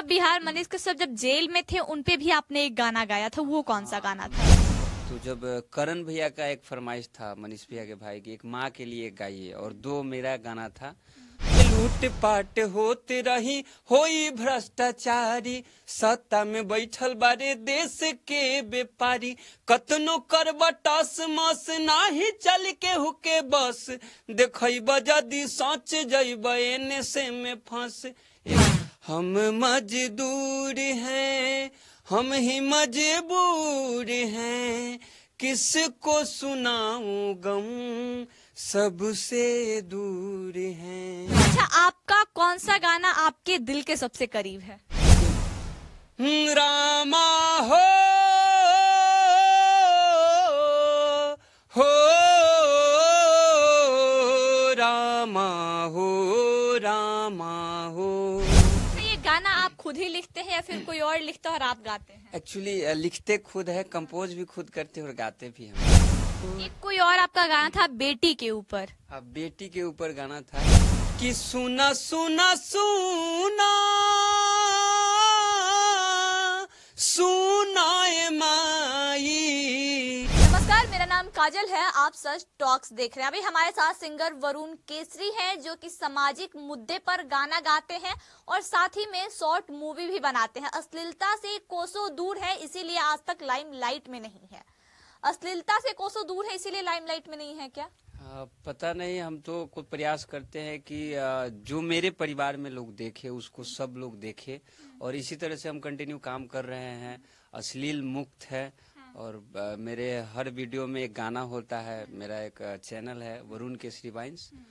साहब बिहार मनीष कश्यप जब जेल में थे उन पे भी आपने एक गाना गाया था वो कौन सा गाना था तो जब करण भैया का एक फरमाइश था मनीष भैया के भाई की एक माँ के लिए गाइए और दो मेरा गाना था लूट पाट होते रही हो भ्रष्टाचारी सत्ता में बैठल बारे देश के व्यापारी कतनो कर बस मस ही चल के हुके बस देख जदि सोच जैब एने से में फंस हम मजदूर हैं हम ही मजबूर हैं किसको सुनाऊं गम सबसे दूर हैं अच्छा आपका कौन सा गाना आपके दिल के सबसे करीब है खुद ही लिखते हैं या फिर कोई और लिखता है और आप गाते हैं एक्चुअली लिखते खुद है कंपोज भी खुद करते और गाते भी हैं एक कोई और आपका गाना था बेटी के ऊपर हाँ, बेटी के ऊपर गाना था कि सुना सुना सुना सुना माई नमस्कार मेरा नाम काजल है आप सच टॉक्स देख रहे हैं अभी हमारे साथ सिंगर वरुण केसरी हैं जो कि सामाजिक मुद्दे पर गाना गाते हैं और साथ ही में शॉर्ट मूवी भी बनाते हैं अश्लीलता से कोसों दूर है इसीलिए आज तक लाइम लाइट में नहीं है अश्लीलता से कोसों दूर है इसीलिए लाइम लाइट में नहीं है क्या पता नहीं हम तो कुछ प्रयास करते हैं कि जो मेरे परिवार में लोग देखे उसको सब लोग देखे और इसी तरह से हम कंटिन्यू काम कर रहे हैं अश्लील मुक्त है और मेरे हर वीडियो में एक गाना होता है मेरा एक चैनल है वरुण केसरी वाइन्स हम्म।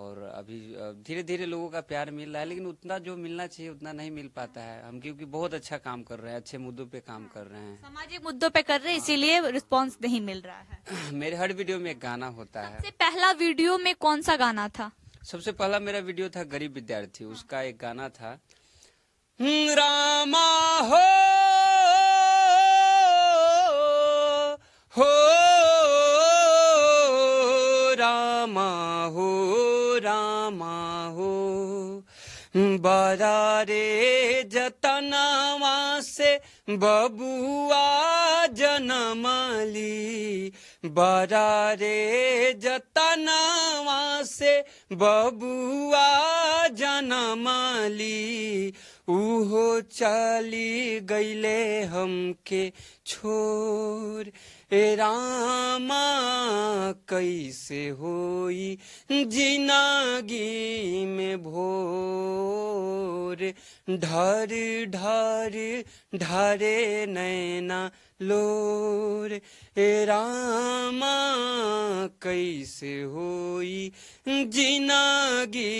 और अभी धीरे धीरे लोगों का प्यार मिल रहा है लेकिन उतना जो मिलना चाहिए उतना नहीं मिल पाता है हम क्योंकि बहुत अच्छा काम कर रहे हैं अच्छे मुद्दों पे काम कर रहे हैं सामाजिक मुद्दों पे कर रहे हैं इसीलिए रिस्पांस नहीं मिल रहा है मेरे हर वीडियो में एक गाना होता है सबसे पहला वीडियो में कौन सा गाना था सबसे पहला मेरा वीडियो था गरीब विद्यार्थी हाँ। उसका एक गाना था रामा हो रामा हो रामा हो बरा रे जतनावा से बबुआ जनमली ली रे जतनावा से बबुआ जनमली ली उहो चली गईले हमके छोड़ ए रामा कैसे होई जिनागी में भोर ढर ढर ढरे नैना लोर ए रामा कैसे होई जिनागी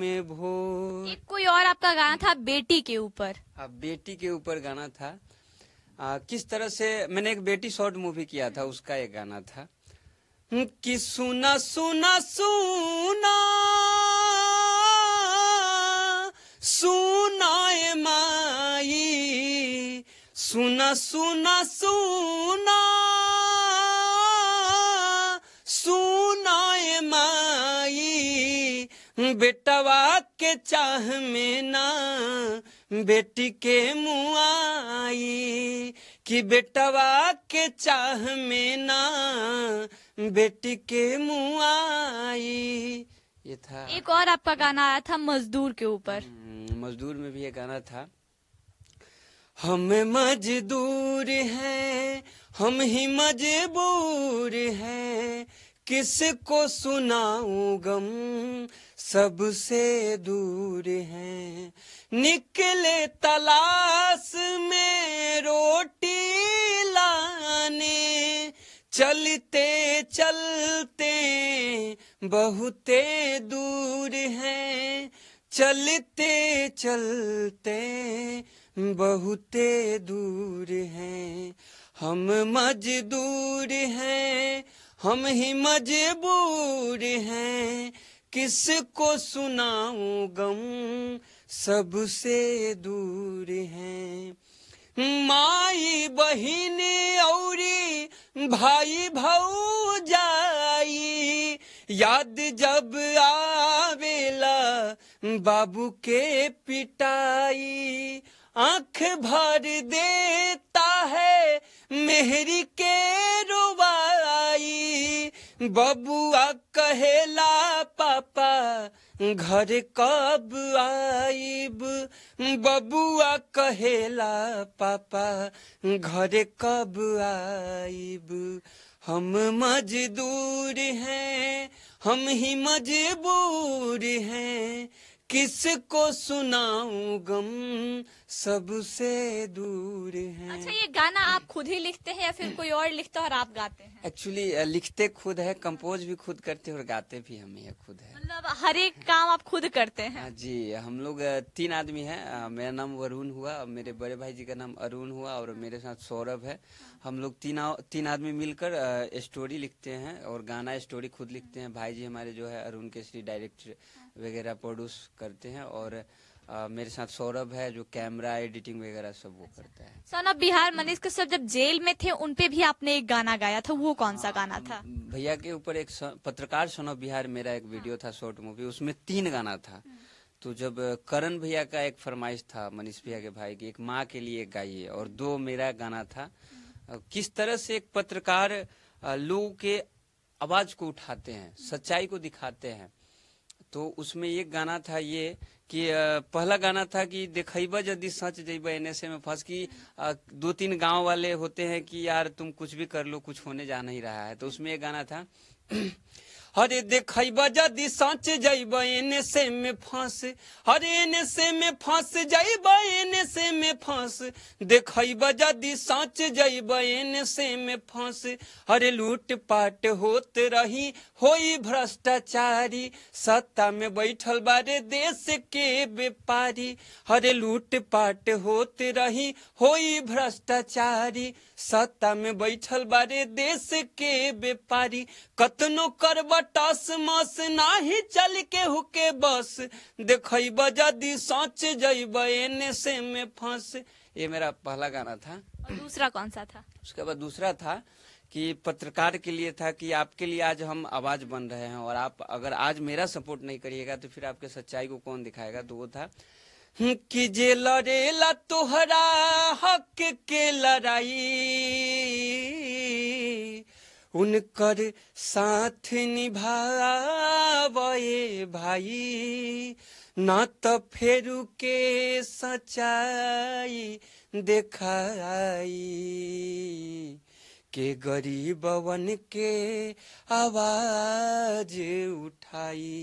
में भोर एक कोई और आपका गाना था बेटी के ऊपर हाँ बेटी के ऊपर गाना था आ, किस तरह से मैंने एक बेटी शॉर्ट मूवी किया था उसका एक गाना था हम्म, कि सुना सुना सुना सुनाए माई सुना सुना सुना सुनाए माई वाक के चाह में ना बेटी के मुआई कि बेटवा के चाह में ना बेटी के मुआई ये था एक और आपका गाना आया था मजदूर के ऊपर हम्म, मजदूर में भी ये गाना था हम मजदूर हैं हम ही मजबूर हैं किसको सुनाऊ गम सबसे दूर हैं निकले तलाश में रोटी लाने चलते चलते बहुते दूर हैं चलते चलते बहुते दूर हैं हम मजदूर हैं हम ही मजबूर हैं किसको सुनाऊं गम सबसे दूर है माई बहन औरी भाई जाई याद जब आवेला बाबू के पिटाई आंख भर देता है मेहरी के रुबाई बबुआ कहेला पापा घर कब आईब बबुआ कहेला पापा घर कब आईब हम मजदूर हैं हम ही मजबूर हैं किसको सुनाऊं गम सबसे दूर है अच्छा ये गाना आप खुद ही लिखते हैं या फिर कोई और लिखता है और आप गाते हैं एक्चुअली लिखते खुद है कंपोज भी खुद करते और गाते भी हम ये खुद है मतलब हर एक काम आप खुद करते हैं हाँ जी हम लोग तीन आदमी हैं मेरा नाम वरुण हुआ मेरे बड़े भाई जी का नाम अरुण हुआ और मेरे साथ सौरभ है हम लोग तीन तीन आदमी मिलकर स्टोरी लिखते हैं और गाना स्टोरी खुद लिखते हैं भाई जी हमारे जो है अरुण केसरी डायरेक्टर वगैरह प्रोड्यूस करते हैं और मेरे साथ सौरभ है जो कैमरा एडिटिंग वगैरह सब वो अच्छा। करता है सन ऑफ बिहार मनीष कश्यप जब जेल में थे उन पे भी आपने एक गाना गाया था वो कौन सा हाँ, गाना था भैया के ऊपर एक पत्रकार सन ऑफ बिहार मेरा एक वीडियो हाँ। था शॉर्ट मूवी उसमें तीन गाना था हाँ। तो जब करण भैया का एक फरमाइश था मनीष भैया के भाई की एक माँ के लिए गाइए और दो मेरा गाना था किस तरह से एक पत्रकार लोगों के आवाज को उठाते हैं सच्चाई को दिखाते हैं तो उसमें एक गाना था ये कि पहला गाना था कि देखबा यदि सच जेबा एन में फंस की दो तीन गांव वाले होते हैं कि यार तुम कुछ भी कर लो कुछ होने जा नहीं रहा है तो उसमें एक गाना था हरे देख यदि साँच जब एने से में फांस हरे एने से में फांस जब एने से में फांस देख यदि साँच जब एने से में फांस हरे लूट पाट होत रही होई भ्रष्टाचारी सत्ता में बैठल बारे देश के व्यापारी हरे लूट पाट होत रही होई भ्रष्टाचारी सत्ता में बैठल बारे देश के व्यापारी कतनो करबा टस मस नाही चल के हुके बस देखब जदी सच जैब एने से में फंस ये मेरा पहला गाना था और दूसरा कौन सा था उसके बाद दूसरा था कि पत्रकार के लिए था कि आपके लिए आज हम आवाज बन रहे हैं और आप अगर आज मेरा सपोर्ट नहीं करिएगा तो फिर आपके सच्चाई को कौन दिखाएगा तो वो था कि जे लड़ेला तुहरा हक के लड़ाई उनकर साथ निभावे भाई न त फेरू के सचाई देखाई के गरीबवन के आवाज उठाई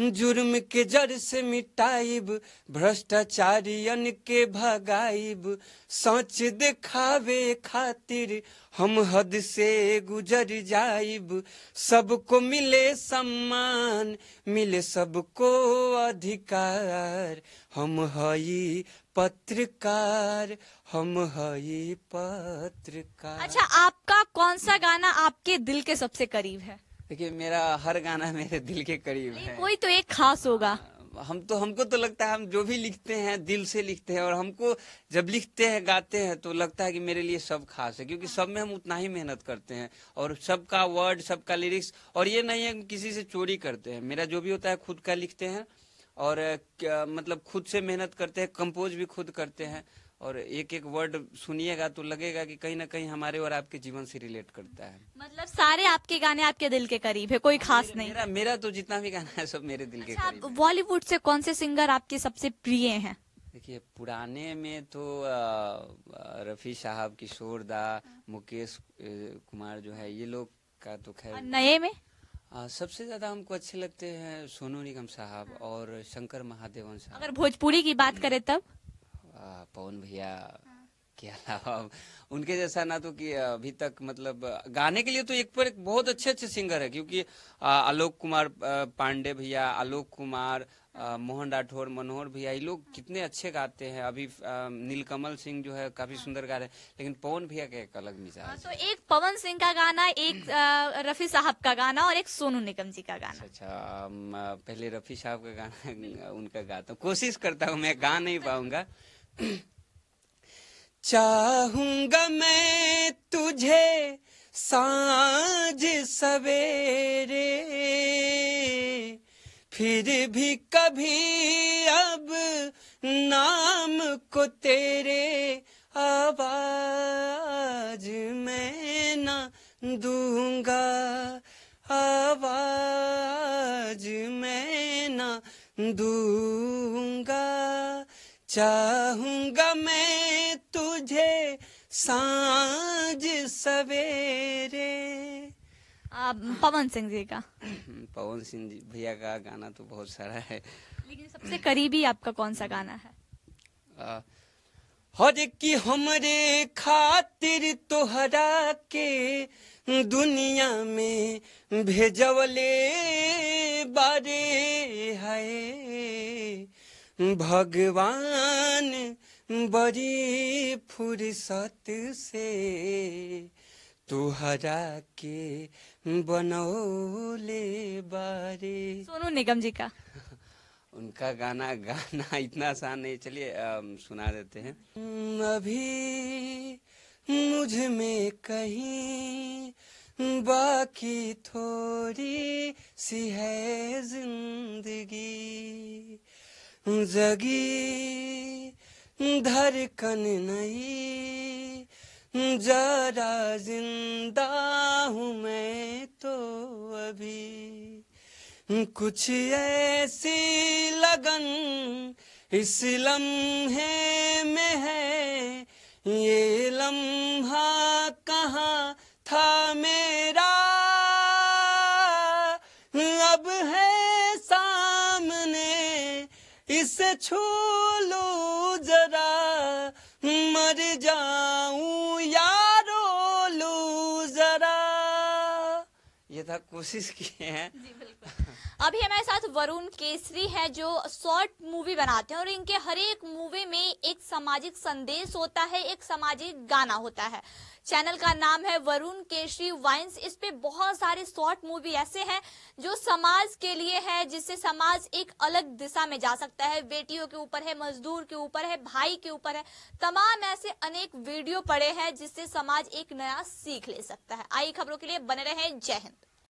जुर्म के जड़ से मिटाइब भ्रष्टाचारियन के भगाइब सच दिखावे खातिर हम हद से गुजर जाइब सबको मिले सम्मान मिले सबको अधिकार हम हई पत्रकार हम हई पत्रकार अच्छा आपका कौन सा गाना आपके दिल के सबसे करीब है देखिए मेरा हर गाना मेरे दिल के करीब है कोई तो एक खास होगा हाँ, हम तो हमको तो लगता है हम जो भी लिखते हैं दिल से लिखते हैं और हमको जब लिखते हैं गाते हैं तो लगता है कि मेरे लिए सब खास है क्योंकि सब में हम उतना ही मेहनत करते हैं और सबका वर्ड सबका लिरिक्स और ये नहीं है कि किसी से चोरी करते हैं मेरा जो भी होता है खुद का लिखते हैं और मतलब खुद से मेहनत करते हैं कंपोज भी खुद करते हैं और एक एक वर्ड सुनिएगा तो लगेगा कि कहीं ना कहीं हमारे और आपके जीवन से रिलेट करता है मतलब सारे आपके गाने आपके दिल के करीब है कोई खास मेरा, नहीं मेरा मेरा तो जितना भी गाना है सब मेरे दिल अच्छा, के करीब बॉलीवुड से कौन से सिंगर आपके सबसे प्रिय हैं देखिए पुराने में तो रफ़ी साहब किशोर दा मुकेश कुमार जो है ये लोग का तो खैर नए में आ, सबसे ज्यादा हमको अच्छे लगते हैं सोनू निगम साहब हाँ। और शंकर महादेवन साहब अगर भोजपुरी की बात करें तब हाँ, पवन भैया के अलावा उनके जैसा ना तो कि अभी तक मतलब गाने के लिए तो एक पर एक बहुत अच्छे अच्छे सिंगर है क्योंकि आलोक कुमार पांडे भैया आलोक कुमार मोहन राठौर मनोहर भैया ये लोग कितने अच्छे गाते हैं अभी नीलकमल सिंह जो है काफी हाँ। सुंदर गा रहे हैं लेकिन पवन भैया का एक अलग मिजाज हाँ, तो एक पवन सिंह का गाना एक रफी साहब का गाना और एक सोनू निगम जी का गाना अच्छा, अच्छा पहले रफी साहब का गाना उनका गाता हूँ कोशिश करता हूँ मैं गा नहीं पाऊंगा चाहूंगा मैं तुझे सांझ सवेरे फिर भी कभी अब नाम को तेरे आवाज में ना दू चाहूंगा मैं तुझे सांझ सवेरे पवन सिंह जी का हम्म, पवन सिंह जी भैया का गाना तो बहुत सारा है लेकिन सबसे करीबी आपका कौन सा गाना है हर की हमरे खातिर तोहरा के दुनिया में भेजवले बारे है भगवान बड़ी फुर्सत से तुहरा के बनौले बारे सोनू निगम जी का उनका गाना गाना इतना आसान नहीं चलिए सुना देते हैं अभी मुझ में कहीं बाकी थोड़ी सी है जिंदगी जगी धड़कन नहीं जरा जिंदा हूँ मैं तो अभी कुछ ऐसी लगन इस लम्हे में है ये लम्हा कहाँ था मैं से छोलो लो जरा मर जाऊ यारो लो जरा ये था कोशिश किए हैं अभी हमारे साथ वरुण केसरी है जो शॉर्ट मूवी बनाते हैं और इनके हर एक मूवी में एक सामाजिक संदेश होता है एक सामाजिक गाना होता है चैनल का नाम है वरुण केशरी वाइन्स इस पे बहुत सारे शॉर्ट मूवी ऐसे हैं जो समाज के लिए है जिससे समाज एक अलग दिशा में जा सकता है बेटियों के ऊपर है मजदूर के ऊपर है भाई के ऊपर है तमाम ऐसे अनेक वीडियो पड़े हैं जिससे समाज एक नया सीख ले सकता है आई खबरों के लिए बने रहे जय हिंद